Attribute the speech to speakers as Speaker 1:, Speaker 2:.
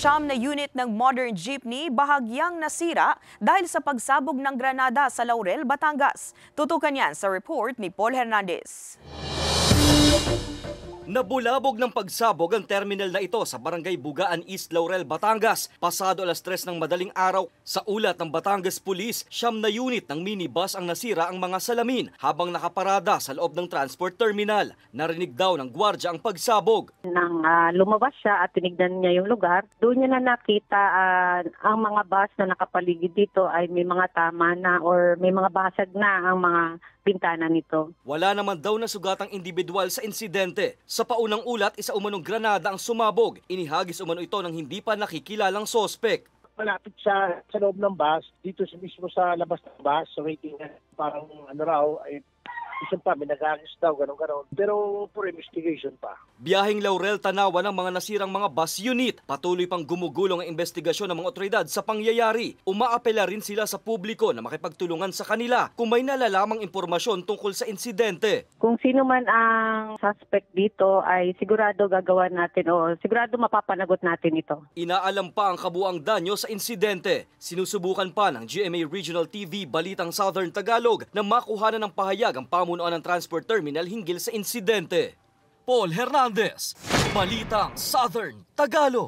Speaker 1: Siyam na unit ng modern jeepney bahagyang nasira dahil sa pagsabog ng granada sa Laurel, Batangas. Tutukan yan sa report ni Paul Hernandez. Nabulabog ng pagsabog ang terminal na ito sa Barangay Bugaan East Laurel, Batangas. Pasado alas 3 ng madaling araw, sa ulat ng Batangas Police, siyam na unit ng minibus ang nasira ang mga salamin habang nakaparada sa loob ng transport terminal. Narinig daw ng gwardya ang pagsabog.
Speaker 2: Nang uh, lumabas siya at tinignan niya yung lugar, doon niya na nakita uh, ang mga bus na nakapaligid dito ay may mga tama na or may mga basag na ang mga bintana nito.
Speaker 1: Wala naman daw na sugatang individual sa insidente. Sa sa paunang ulat, isa umanong granada ang sumabog. Inihagis umano ito ng hindi pa nakikilalang sospek. Malapit sa, sa loob ng bus, dito mismo sa
Speaker 2: labas ng bus, so waiting parang ano raw, ay, investigation pa, may nag-arrest daw, ganun-ganun. Pero for investigation pa.
Speaker 1: Biyahing Laurel Tanawa ng mga nasirang mga bus unit. Patuloy pang gumugulong ang investigasyon ng mga otoridad sa pangyayari. Umaapela rin sila sa publiko na makipagtulungan sa kanila kung may nalalamang impormasyon tungkol sa insidente.
Speaker 2: Kung sino man ang suspect dito ay sigurado gagawa natin o sigurado mapapanagot natin
Speaker 1: ito. Inaalam pa ang kabuang danyo sa insidente. Sinusubukan pa ng GMA Regional TV Balitang Southern Tagalog na makuhanan ng pahayag ang pamunuan panunuan ng transport terminal hinggil sa insidente. Paul Hernandez, Balitang Southern Tagalog.